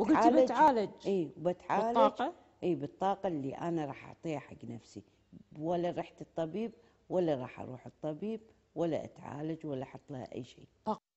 وقلت بتعالج اي بتعالج بالطاقه اي بالطاقه اللي انا راح اعطيها حق نفسي ولا رحت الطبيب ولا راح اروح الطبيب ولا اتعالج ولا احط لها اي شيء